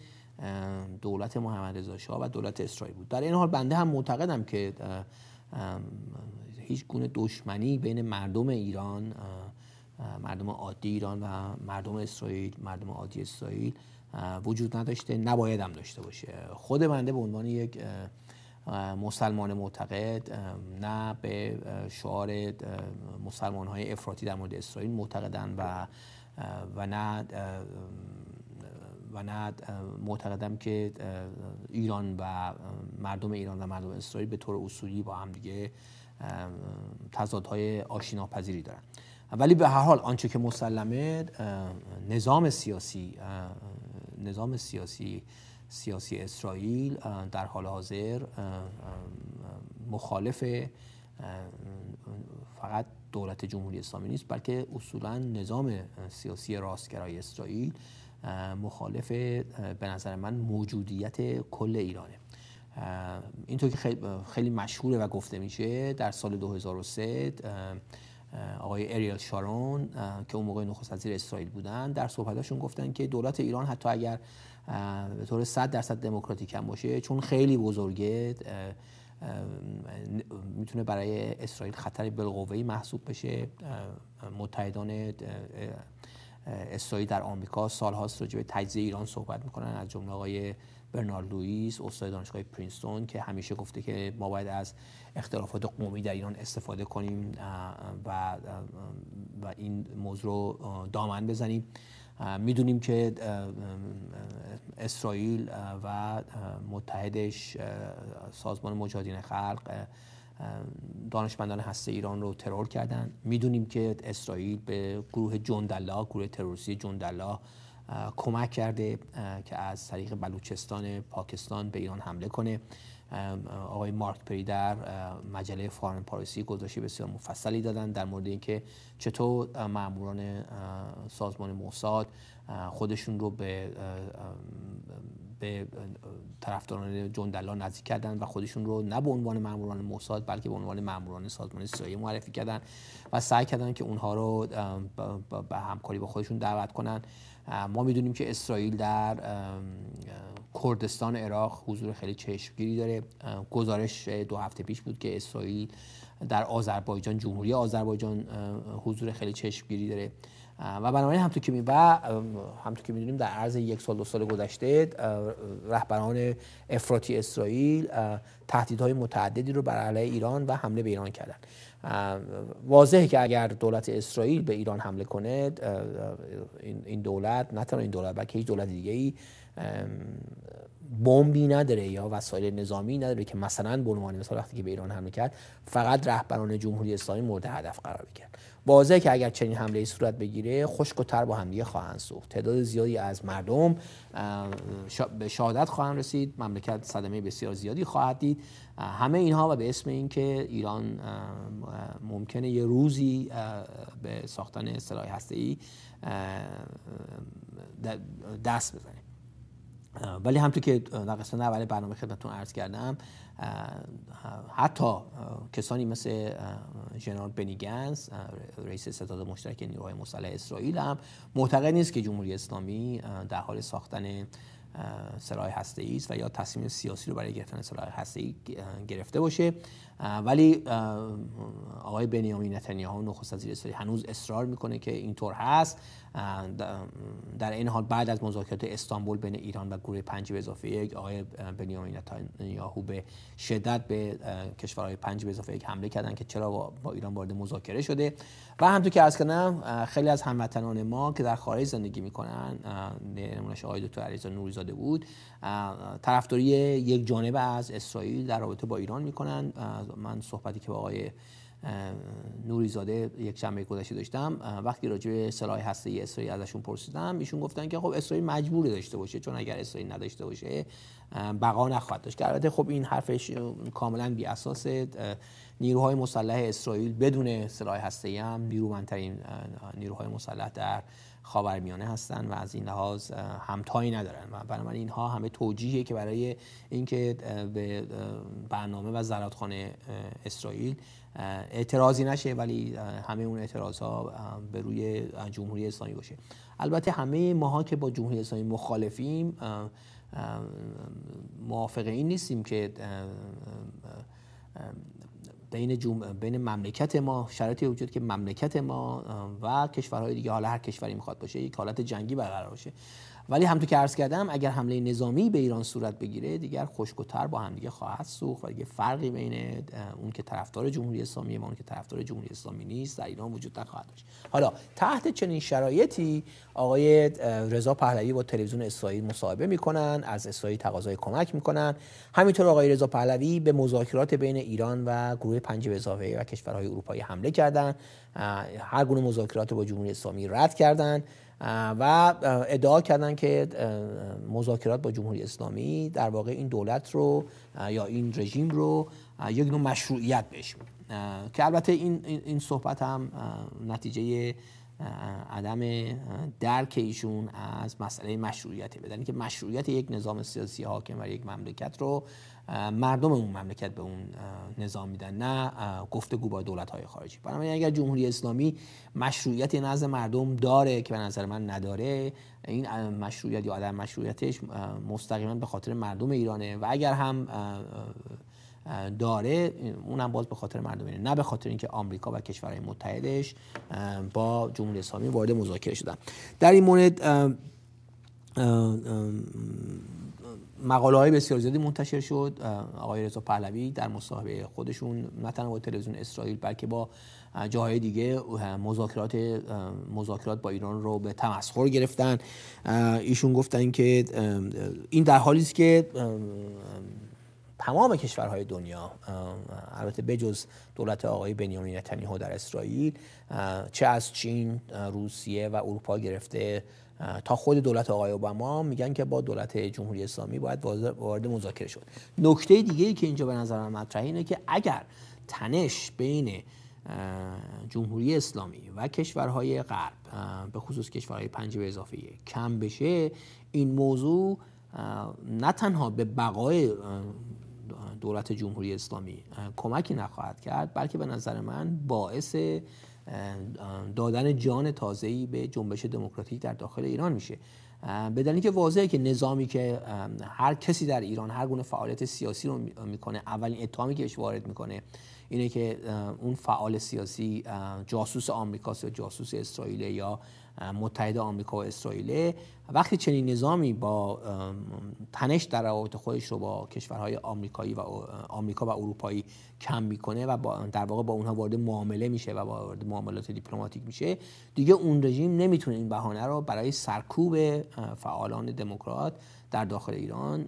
دولت محمد رضا شاه و دولت اسرائیل بود در این حال بنده هم معتقدم که هیچ گونه دشمنی بین مردم ایران مردم عادی ایران و مردم اسرائیل مردم عادی اسرائیل وجود نداشته نباید هم داشته باشه خود بنده به عنوان یک مسلمان معتقد نه به شعار مسلمان های افراطی در مورد اسرائیل معتقدن و و نه و نه معتقدم که ایران و مردم ایران و مردم اسرائیل به طور اصولی با هم دیگه تضادهای آشناپذیری دارن ولی به هر حال آنچه که مسلمه نظام سیاسی نظام سیاسی سیاسی اسرائیل در حال حاضر مخالف فقط دولت جمهوری اسلامی نیست بلکه اصولا نظام سیاسی راستگرای اسرائیل مخالف به نظر من موجودیت کل ایرانه اینطور که خیلی مشهوره و گفته میشه در سال 2003 آقای اریل شارون که اون موقع نخست وزیر اسرائیل بودن در صحبتاشون گفتن که دولت ایران حتی اگر به طور 100 درصد دموکراتیک هم باشه چون خیلی بزرگه میتونه برای اسرائیل خطر بلغوهی محسوب بشه متحدان اسرائیل در آمریکا سالهاست راجع به تجزیه ایران صحبت میکنن از جمله آقای برنارد لوئیس استاد دانشگاه پرینستون که همیشه گفته که ما باید از اختلافات قومی در ایران استفاده کنیم و و این موضوع رو دامن بزنیم میدونیم که اسرائیل و متحدش سازمان مجاهدین خلق دانشمندان هسته ایران رو ترور کردن میدونیم که اسرائیل به گروه جندلا گروه تروریستی جندلا کمک کرده که از طریق بلوچستان پاکستان به ایران حمله کنه آقای مارک پری در مجله فارن پالیسی گزارشی بسیار مفصلی دادن در مورد اینکه چطور ماموران سازمان موساد خودشون رو به به طرفداران جندلا نزدیک کردن و خودشون رو نه به عنوان ماموران موساد بلکه به عنوان ماموران سازمان سایه معرفی کردن و سعی کردن که اونها رو به همکاری با خودشون دعوت کنن ما میدونیم که اسرائیل در کردستان عراق حضور خیلی چشمگیری داره گزارش دو هفته پیش بود که اسرائیل در آذربایجان جمهوری آذربایجان حضور خیلی چشمگیری داره و بنابراین همطور که و همطور که میدونیم در عرض یک سال دو سال گذشته رهبران افراطی اسرائیل تهدیدهای متعددی رو بر علیه ایران و حمله به ایران کردن واضحه که اگر دولت اسرائیل به ایران حمله کنه این دولت نه تنها این دولت بلکه هیچ دولت دیگه ای بمبی نداره یا وسایل نظامی نداره که مثلا به عنوان وقتی که به ایران حمله کرد فقط رهبران جمهوری اسلامی مورد هدف قرار بگیرن بازه که اگر چنین حمله ای صورت بگیره خشک و تر با همدیگه خواهند سوخت تعداد زیادی از مردم به شهادت خواهند رسید مملکت صدمه بسیار زیادی خواهد دید همه اینها و به اسم اینکه ایران ممکنه یه روزی به ساختن سلاح ای دست بزنه ولی همطور که در قسمت اول برنامه خدمتتون عرض کردم حتی کسانی مثل جنرال بنیگنس رئیس ستاد مشترک نیروهای مسلح اسرائیل هم معتقد نیست که جمهوری اسلامی در حال ساختن سلاح هسته است و یا تصمیم سیاسی رو برای گرفتن سلاح هسته ای گرفته باشه ولی آقای بنیامین نتانیاهو نخست وزیر اسرائیل هنوز اصرار میکنه که اینطور هست در این حال بعد از مذاکرات استانبول بین ایران و گروه پنج به اضافه یک آقای بنیامین نتانیاهو به شدت به کشورهای پنج به اضافه یک حمله کردن که چرا با ایران وارد مذاکره شده و همونطور که از کنم خیلی از هموطنان ما که در خارج زندگی میکنن نمونش آقای دکتر نوری نوریزاده بود طرفداری یک جانب از اسرائیل در رابطه با ایران میکنن من صحبتی که با آقای نوریزاده یک شنبه گذشته داشتم وقتی راجع به سلاح ای اسرائیل ازشون پرسیدم ایشون گفتن که خب اسرائیل مجبور داشته باشه چون اگر اسرائیل نداشته باشه بقا نخواهد داشت البته خب این حرفش کاملا بی اساسه نیروهای مسلح اسرائیل بدون سلاح هسته‌ای هم نیرومندترین نیروهای مسلح در خاورمیانه هستند و از این لحاظ همتایی ندارن و بنابراین اینها همه توجیهی که برای اینکه به برنامه و زرادخانه اسرائیل اعتراضی نشه ولی همه اون اعتراض ها به روی جمهوری اسلامی باشه البته همه ها که با جمهوری اسلامی مخالفیم موافقه این نیستیم که بین بین مملکت ما شرایطی وجود که مملکت ما و کشورهای دیگه حالا هر کشوری میخواد باشه یک حالت جنگی برقرار باشه ولی هم که عرض کردم اگر حمله نظامی به ایران صورت بگیره دیگر خوشگوتر با همدیگه خواهد سوخت و دیگه فرقی بین اون که طرفدار جمهوری اسلامی و اون که طرفدار جمهوری اسلامی نیست در ایران وجود نخواهد داشت حالا تحت چنین شرایطی آقای رضا پهلوی با تلویزیون اسرائیل مصاحبه میکنن از اسرائیل تقاضای کمک میکنن همینطور آقای رضا پهلوی به مذاکرات بین ایران و گروه پنج اضافه و کشورهای اروپایی حمله کردند هر گونه مذاکرات با جمهوری اسلامی رد کردند و ادعا کردن که مذاکرات با جمهوری اسلامی در واقع این دولت رو یا این رژیم رو یک نوع مشروعیت بهش که البته این, این صحبت هم نتیجه عدم درک ایشون از مسئله مشروعیت بدن یعنی که مشروعیت یک نظام سیاسی حاکم و یک مملکت رو مردم اون مملکت به اون نظام میدن نه گفتگو با دولت های خارجی بنابراین اگر جمهوری اسلامی مشروعیت نزد مردم داره که به نظر من نداره این مشروعیت یا عدم مشروعیتش مستقیما به خاطر مردم ایرانه و اگر هم داره اونم باز به خاطر مردم ایران نه به خاطر اینکه آمریکا و کشورهای متحدش با جمهوری اسلامی وارد مذاکره شدن در این مورد مقاله های بسیار زیادی منتشر شد آقای رضا پهلوی در مصاحبه خودشون نه تنها با تلویزیون اسرائیل بلکه با جاهای دیگه مذاکرات مذاکرات با ایران رو به تمسخر گرفتن ایشون گفتن که این در حالی است که تمام کشورهای دنیا البته بجز دولت آقای بنیامین نتانیاهو در اسرائیل چه از چین روسیه و اروپا گرفته تا خود دولت آقای اوباما میگن که با دولت جمهوری اسلامی باید وارد مذاکره شد نکته دیگه که اینجا به نظر من مطرحه اینه که اگر تنش بین جمهوری اسلامی و کشورهای غرب به خصوص کشورهای پنج به اضافه کم بشه این موضوع نه تنها به بقای دولت جمهوری اسلامی کمکی نخواهد کرد بلکه به نظر من باعث دادن جان تازه‌ای به جنبش دموکراتیک در داخل ایران میشه به که واضحه که نظامی که هر کسی در ایران هر گونه فعالیت سیاسی رو میکنه اولین اتهامی که وارد میکنه اینه که اون فعال سیاسی جاسوس آمریکاست یا جاسوس اسرائیل یا متحد آمریکا و اسرائیل وقتی چنین نظامی با تنش در روابط خودش رو با کشورهای آمریکایی و آمریکا و اروپایی کم میکنه و در واقع با اونها وارد معامله میشه و وارد معاملات دیپلماتیک میشه دیگه اون رژیم نمیتونه این بهانه رو برای سرکوب فعالان دموکرات در داخل ایران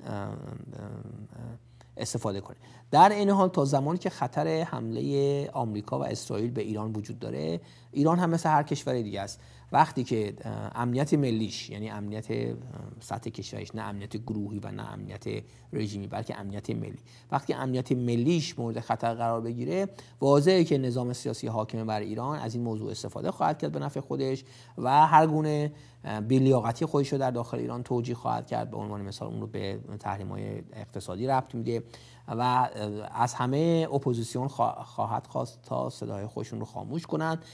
استفاده کنه در این حال تا زمانی که خطر حمله آمریکا و اسرائیل به ایران وجود داره ایران هم مثل هر کشور دیگه است وقتی که امنیت ملیش یعنی امنیت سطح کشورش نه امنیت گروهی و نه امنیت رژیمی بلکه امنیت ملی وقتی امنیت ملیش مورد خطر قرار بگیره واضحه که نظام سیاسی حاکم بر ایران از این موضوع استفاده خواهد کرد به نفع خودش و هر گونه بیلیاقتی خودش رو در داخل ایران توجیه خواهد کرد به عنوان مثال اون رو به تحریم های اقتصادی ربط میده و از همه اپوزیسیون خواهد خواست تا صدای خودشون رو خاموش کنند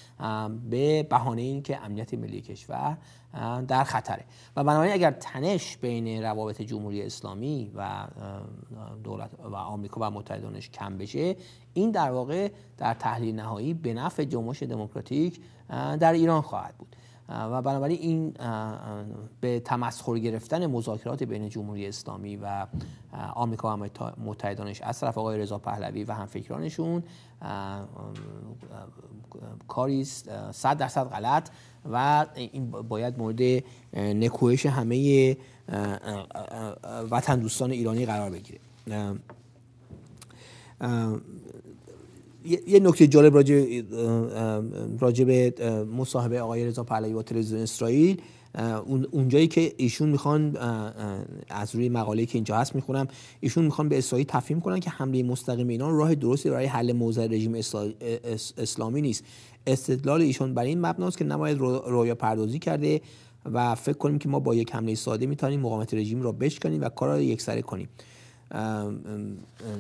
به بهانه اینکه امنیت ملی کشور در خطره و بنابراین اگر تنش بین روابط جمهوری اسلامی و دولت و آمریکا و متحدانش کم بشه این در واقع در تحلیل نهایی به نفع جنبش دموکراتیک در ایران خواهد بود و بنابراین این به تمسخر گرفتن مذاکرات بین جمهوری اسلامی و آمریکا و متحدانش از طرف آقای رضا پهلوی و همفکرانشون کاری صد درصد غلط و این باید مورد نکوهش همه وطن دوستان ایرانی قرار بگیره یه نکته جالب راجع به مصاحبه آقای رضا پهلوی با تلویزیون اسرائیل اونجایی که ایشون میخوان از روی مقاله که اینجا هست میخونم ایشون میخوان به اسرائیل تفهیم کنن که حمله مستقیم اینا راه درستی برای حل موضع رژیم اسلامی نیست استدلال ایشون برای این مبناست که نباید رویا پردازی کرده و فکر کنیم که ما با یک حمله ساده میتونیم مقاومت رژیم را بشکنیم و کار را یکسره کنیم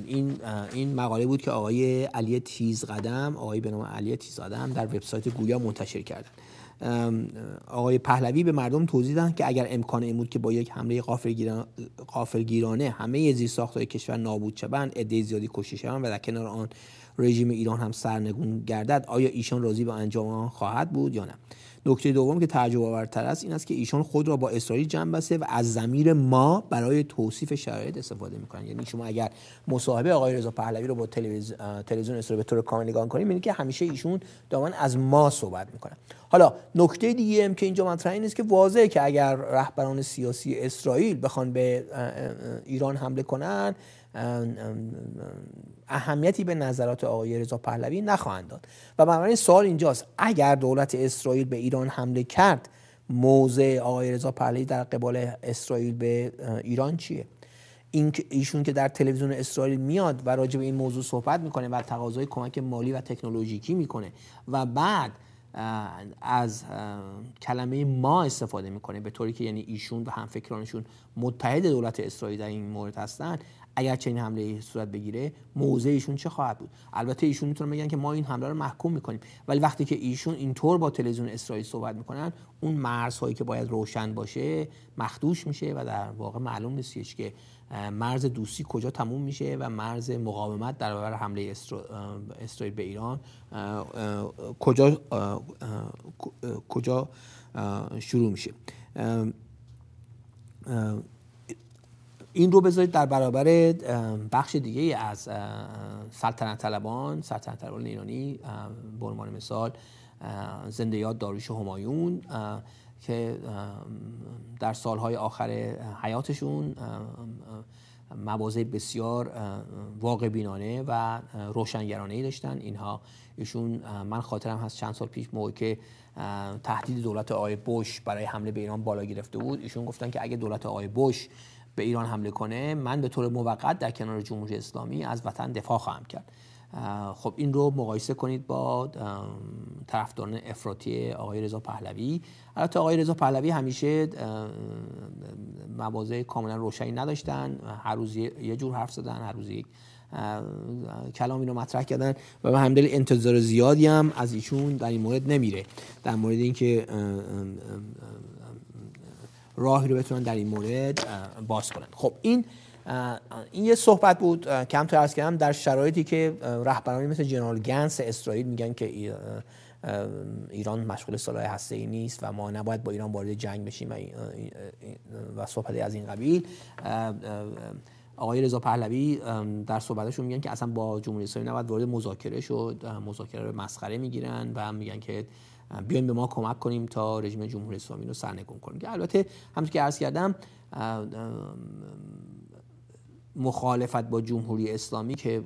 این این مقاله بود که آقای علی تیز قدم آقای به نام علی تیز قدم در وبسایت گویا منتشر کردن آقای پهلوی به مردم توضیح دادن که اگر امکان این بود که با یک حمله قافلگیرانه گیرانه همه زیرساختهای کشور نابود شوند عده زیادی کشته شوند و در کنار آن رژیم ایران هم سرنگون گردد آیا ایشان راضی به انجام آن خواهد بود یا نه نکته دوم که تعجب آورتر است این است که ایشان خود را با اسرائیل جمع بسته و از ضمیر ما برای توصیف شرایط استفاده کنند. یعنی شما اگر مصاحبه آقای رضا پهلوی رو با تلویزیون اسرائیل به طور کامل نگاه کنید میبینید که همیشه ایشون دامن از ما صحبت میکنن حالا نکته دیگه هم که اینجا مطرح این است که واضحه که اگر رهبران سیاسی اسرائیل بخوان به ایران حمله کنند اهمیتی به نظرات آقای رضا پهلوی نخواهند داد و بنابراین سوال اینجاست اگر دولت اسرائیل به ایران حمله کرد موضع آقای رضا پهلوی در قبال اسرائیل به ایران چیه این ایشون که در تلویزیون اسرائیل میاد و راجع به این موضوع صحبت میکنه و تقاضای کمک مالی و تکنولوژیکی میکنه و بعد از کلمه ما استفاده میکنه به طوری که یعنی ایشون و همفکرانشون متحد دولت اسرائیل در این مورد هستند اگر چنین حمله صورت بگیره موضع ایشون چه خواهد بود البته ایشون میتونن بگن که ما این حمله رو محکوم میکنیم ولی وقتی که ایشون اینطور با تلویزیون اسرائیل صحبت میکنن اون مرزهایی که باید روشن باشه مخدوش میشه و در واقع معلوم نیستش که مرز دوستی کجا تموم میشه و مرز مقاومت در برابر حمله اسرائیل به ایران کجا کجا شروع میشه این رو بذارید در برابر بخش دیگه از سلطنت طلبان سلطنت طلبان ایرانی به عنوان مثال زنده یاد داروش همایون که در سالهای آخر حیاتشون مواضع بسیار واقع بینانه و روشنگرانه ای داشتن اینها ایشون من خاطرم هست چند سال پیش موقع که تهدید دولت آقای بش برای حمله به ایران بالا گرفته بود ایشون گفتن که اگه دولت آقای بش به ایران حمله کنه من به طور موقت در کنار جمهوری اسلامی از وطن دفاع خواهم کرد خب این رو مقایسه کنید با طرفداران افراطی آقای رضا پهلوی البته آقای رضا پهلوی همیشه مواضع کاملا روشنی نداشتن هر روز یه جور حرف زدن هر روز یک کلامی رو مطرح کردن و به همدل انتظار زیادی هم از ایشون در این مورد نمیره در مورد اینکه راهی رو بتونن در این مورد باز کنن خب این این یه صحبت بود کم تو که کردم در شرایطی که رهبرانی مثل جنرال گنس اسرائیل میگن که ایران مشغول سلاح ای نیست و ما نباید با ایران وارد جنگ بشیم و صحبت از این قبیل آقای رضا پهلوی در صحبتشون میگن که اصلا با جمهوری اسلامی نباید وارد مذاکره شد مذاکره رو مسخره میگیرن و میگن که بیایم به ما کمک کنیم تا رژیم جمهوری اسلامی رو سرنگون کنیم که البته همونطور که عرض کردم مخالفت با جمهوری اسلامی که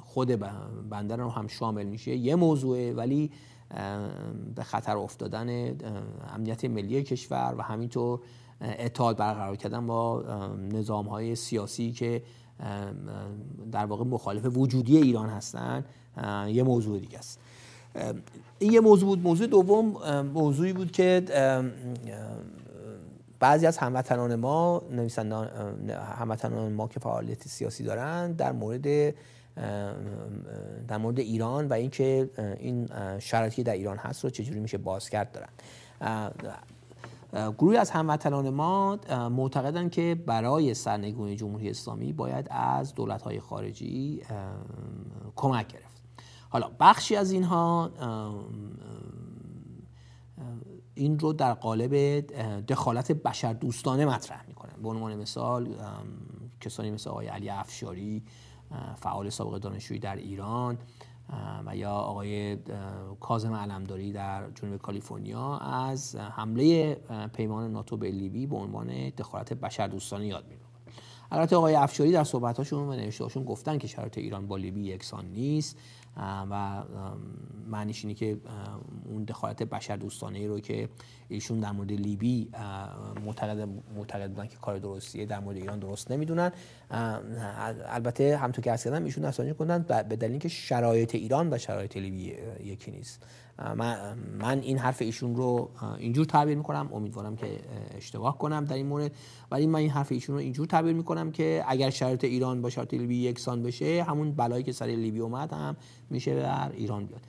خود بنده رو هم شامل میشه یه موضوعه ولی به خطر افتادن امنیت ملی کشور و همینطور اتحاد برقرار کردن با نظام های سیاسی که در واقع مخالف وجودی ایران هستن یه موضوع دیگه است این یه موضوع بود موضوع دوم موضوعی بود که بعضی از هموطنان ما نویسندان هموطنان ما که فعالیت سیاسی دارند در مورد در مورد ایران و اینکه این شرایطی در ایران هست رو چجوری میشه باز کرد دارن گروهی از هموطنان ما معتقدند که برای سرنگونی جمهوری اسلامی باید از دولت‌های خارجی کمک گرفت حالا بخشی از اینها این رو در قالب دخالت بشر دوستانه مطرح میکنن به عنوان مثال کسانی مثل آقای علی افشاری فعال سابق دانشجویی در ایران و یا آقای کازم علمداری در جنوب کالیفرنیا از حمله پیمان ناتو به لیبی به عنوان دخالت بشر دوستانه یاد میکنن البته آقای افشاری در صحبت‌هاشون و نوشته‌هاشون گفتن که شرایط ایران با لیبی یکسان نیست و معنیش اینه که اون دخالت بشر دوستانه رو که ایشون در مورد لیبی معتقد معتقد بودن که کار درستیه در مورد ایران درست نمیدونن البته همونطور که عرض ایشون اصلا کردن به دلیل اینکه شرایط ایران و شرایط لیبی یکی نیست من این حرف ایشون رو اینجور تعبیر میکنم امیدوارم که اشتباه کنم در این مورد ولی من این حرف ایشون رو اینجور تعبیر میکنم که اگر شرایط ایران با شرایط لیبی یکسان بشه همون بلایی که سر لیبی اومد هم میشه بر ایران بیاد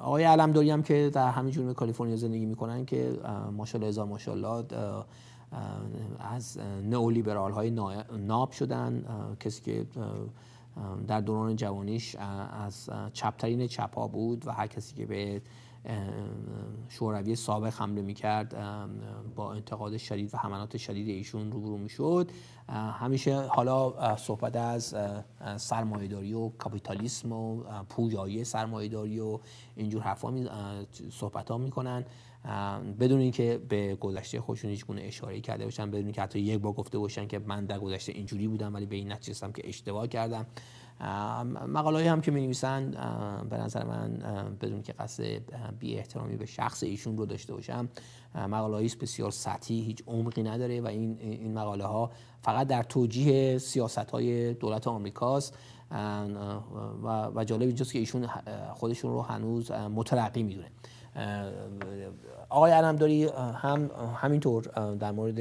آقای علمداری هم که در همین جور کالیفرنیا زندگی میکنن که ماشاءالله ازا ماشاءالله از نئولیبرال های ناب شدن کسی که در دوران جوانیش از چپترین چپا بود و هر کسی که به شوروی سابق حمله میکرد با انتقاد شدید و حملات شدید ایشون روبرو میشد همیشه حالا صحبت از سرمایهداری و کاپیتالیسم و پویایی سرمایهداری و اینجور حرفا صحبت ها میکنن بدون اینکه به گذشته خودشون هیچ گونه اشاره کرده باشن بدون اینکه حتی یک بار گفته باشن که من در گذشته اینجوری بودم ولی به این نتیجه که اشتباه کردم مقاله هم که می به نظر من بدون که قصد بی احترامی به شخص ایشون رو داشته باشم مقاله است بسیار سطحی هیچ عمقی نداره و این این مقاله ها فقط در توجیه سیاست های دولت آمریکاست و جالب اینجاست که ایشون خودشون رو هنوز مترقی میدونه آقای علمداری هم همینطور در مورد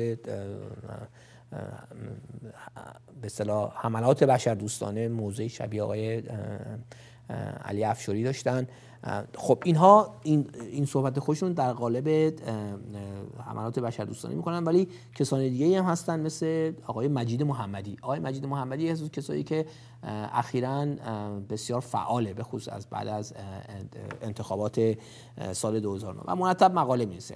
به صلاح حملات بشر دوستانه موضع شبیه آقای علی افشوری داشتن خب اینها این این صحبت خوشون در قالب حملات دوستانی میکنن ولی کسان دیگه هم هستن مثل آقای مجید محمدی آقای مجید محمدی از کسایی که اخیرا بسیار فعاله به خصوص از بعد از انتخابات سال 2009 و مرتب مقاله میرسه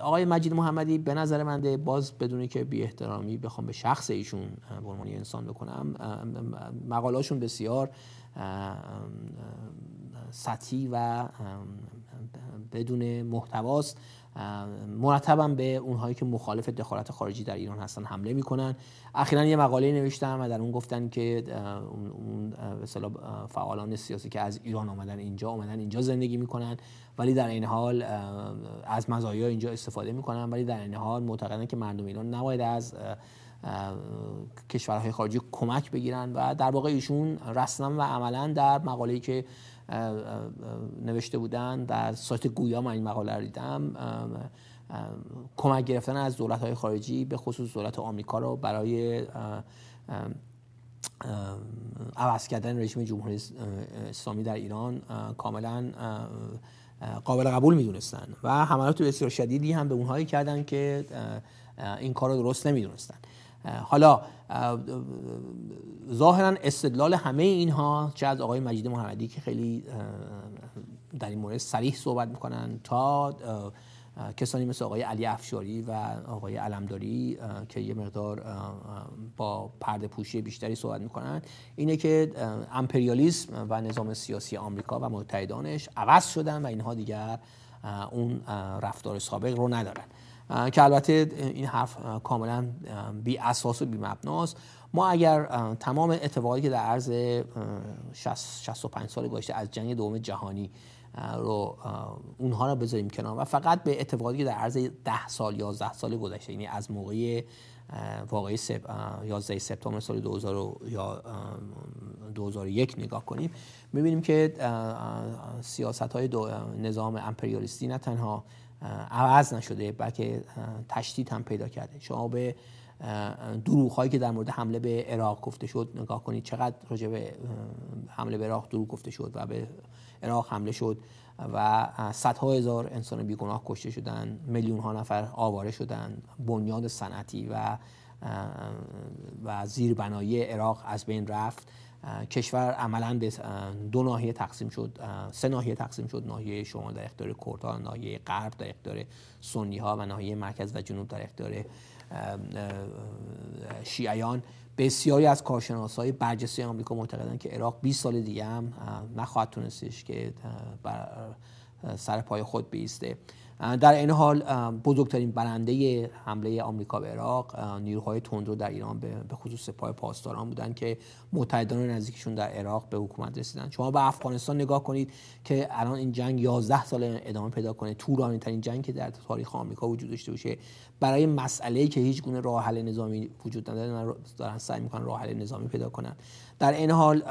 آقای مجید محمدی به نظر من باز بدونی که بی احترامی بخوام به شخص ایشون به عنوان انسان بکنم مقالاشون بسیار سطحی و بدون محتواست مرتبا به اونهایی که مخالف دخالت خارجی در ایران هستن حمله میکنن اخیرا یه مقاله نوشتم و در اون گفتن که اون به فعالان سیاسی که از ایران آمدن اینجا آمدن اینجا زندگی میکنن ولی در این حال از مزایا اینجا استفاده میکنن ولی در این حال معتقدن که مردم ایران نباید از کشورهای خارجی کمک بگیرن و در واقع ایشون رسما و عملا در مقاله‌ای که نوشته بودن در سایت گویا من این مقاله رو دیدم کمک گرفتن از دولت‌های خارجی به خصوص دولت آمریکا رو برای عوض کردن رژیم جمهوری اسلامی در ایران کاملا قابل قبول میدونستن و حملات بسیار شدیدی هم به اونهایی کردن که این کار رو درست نمیدونستن حالا ظاهرا استدلال همه اینها چه از آقای مجید محمدی که خیلی در این مورد سریح صحبت میکنن تا کسانی مثل آقای علی افشاری و آقای علمداری که یه مقدار با پرده پوشی بیشتری صحبت میکنن اینه که امپریالیسم و نظام سیاسی آمریکا و متحدانش عوض شدن و اینها دیگر اون رفتار سابق رو ندارن که البته این حرف کاملا بی اساس و بی مبناست ما اگر تمام اتفاقاتی که در عرض 65 سال گذشته از جنگ دوم جهانی رو اونها رو بذاریم کنار و فقط به اتفاقاتی که در عرض 10 سال یا 11 سال گذشته یعنی از موقع واقعی 11 سپتامبر سال 2000 یا 2001 نگاه کنیم میبینیم که سیاست های نظام امپریالیستی نه تنها عوض نشده بلکه تشدید هم پیدا کرده شما به دروغ هایی که در مورد حمله به عراق گفته شد نگاه کنید چقدر راجع به حمله به عراق دروغ گفته شد و به عراق حمله شد و صدها هزار انسان بیگناه کشته شدن میلیون ها نفر آواره شدند، بنیاد صنعتی و و زیربنایی عراق از بین رفت کشور عملا به دو ناحیه تقسیم شد سه ناحیه تقسیم شد ناحیه شمال در اختیار کردها ناحیه غرب در اختیار سنی ها و ناحیه مرکز و جنوب در اختیار شیعیان بسیاری از کارشناس های برجسته آمریکا معتقدند که عراق 20 سال دیگه هم نخواهد تونستش که بر سر پای خود بیسته در این حال بزرگترین برنده حمله آمریکا به عراق نیروهای تندرو در ایران به خصوص سپاه پاسداران بودند که متحدان نزدیکشون در عراق به حکومت رسیدن شما به افغانستان نگاه کنید که الان این جنگ 11 سال ادامه پیدا کنه طولانی ترین جنگ که در تاریخ آمریکا وجود داشته باشه برای مسئله که هیچ گونه راه حل نظامی وجود نداره دارن سعی میکنن راه حل نظامی پیدا کنن در این حال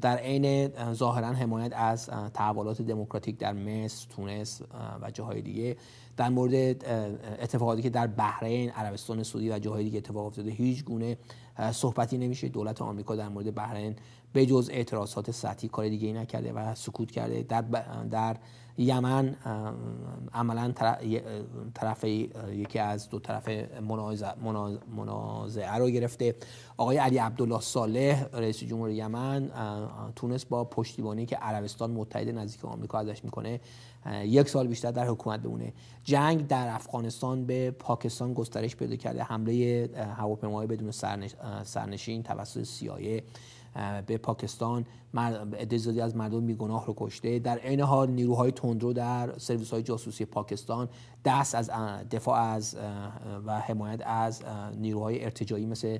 در عین ظاهرا حمایت از تحولات دموکراتیک در مصر تونس و جاهای دیگه در مورد اتفاقاتی که در بحرین عربستان سعودی و جاهای دیگه اتفاق افتاده هیچ گونه صحبتی نمیشه دولت آمریکا در مورد بحرین به جز اعتراضات سطحی کار دیگه ای نکرده و سکوت کرده در, در یمن عملا طرف یکی از دو طرف منازعه رو گرفته آقای علی عبدالله صالح رئیس جمهور یمن تونست با پشتیبانی که عربستان متحد نزدیک آمریکا ازش میکنه یک سال بیشتر در حکومت بمونه جنگ در افغانستان به پاکستان گسترش پیدا کرده حمله هواپیماهای بدون سرنشین توسط سیایه به پاکستان عده زیادی از مردم بیگناه رو کشته در عین حال نیروهای تندرو در سرویس های جاسوسی پاکستان دست از دفاع از و حمایت از نیروهای ارتجایی مثل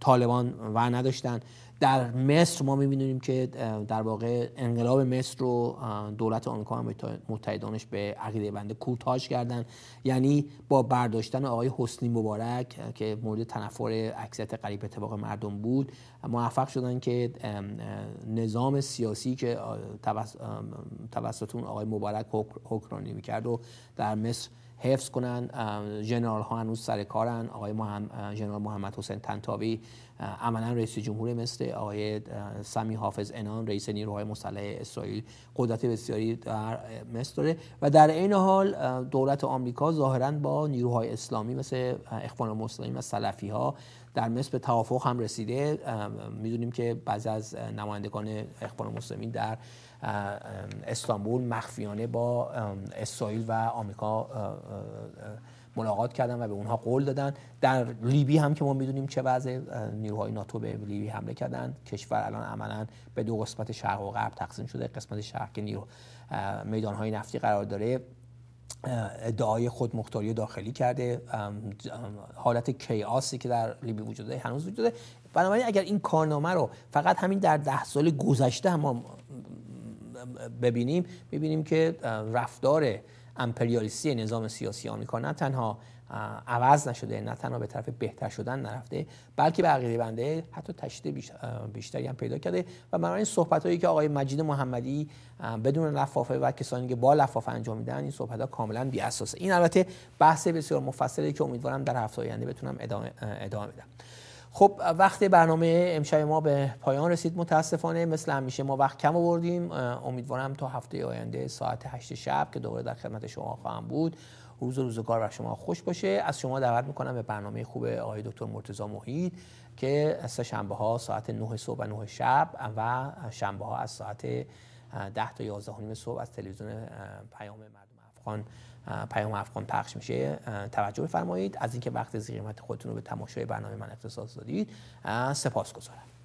طالبان و نداشتن در مصر ما میبینیم که در واقع انقلاب مصر رو دولت آمریکا متحدانش به عقیده بنده کوتاش کردن یعنی با برداشتن آقای حسنی مبارک که مورد تنفر اکثریت قریب اتفاق مردم بود موفق شدن که نظام سیاسی که توسط اون آقای مبارک حکرانی میکرد و در مصر حفظ کنن جنرال ها هنوز سر کارن آقای محمد جنرال محمد حسین تنتاوی عملا رئیس جمهور مثل آقای سمی حافظ انان رئیس نیروهای مسلح اسرائیل قدرت بسیاری در مصر داره و در این حال دولت آمریکا ظاهرا با نیروهای اسلامی مثل اخوان المسلمین و سلفی ها در مصر به توافق هم رسیده میدونیم که بعضی از نمایندگان اخوان المسلمین در استانبول مخفیانه با اسرائیل و آمریکا ملاقات کردن و به اونها قول دادن در لیبی هم که ما میدونیم چه وضع نیروهای ناتو به لیبی حمله کردن کشور الان عملا به دو قسمت شرق و غرب تقسیم شده قسمت شرق که نیرو میدانهای نفتی قرار داره ادعای خود مختاری داخلی کرده حالت کیاسی که در لیبی وجود داره هنوز وجود داره بنابراین اگر این کارنامه رو فقط همین در ده سال گذشته هم ببینیم میبینیم که رفتار امپریالیستی نظام سیاسی آمریکا نه تنها عوض نشده نه تنها به طرف بهتر شدن نرفته بلکه به عقیده بنده حتی تشدید بیشتری هم پیدا کرده و برای این صحبت هایی که آقای مجید محمدی بدون لفافه و کسانی که با لفافه انجام میدن این صحبت ها کاملا بی اساسه این البته بحث بسیار مفصلی که امیدوارم در هفته آینده بتونم ادامه, ادامه بدم خب وقت برنامه امشب ما به پایان رسید متاسفانه مثل همیشه ما وقت کم آوردیم امیدوارم تا هفته آینده ساعت 8 شب که دوباره در خدمت شما خواهم بود روز روزگار بر شما خوش باشه از شما دعوت میکنم به برنامه خوب آقای دکتر مرتضی محید که از شنبه ها ساعت 9 صبح و 9 شب و شنبه ها از ساعت 10 تا 11 صبح از تلویزیون پیام مردم افغان پیام افغان پخش میشه توجه بفرمایید از اینکه وقت زیر خودتون رو به تماشای برنامه من اختصاص دادید سپاس گذارم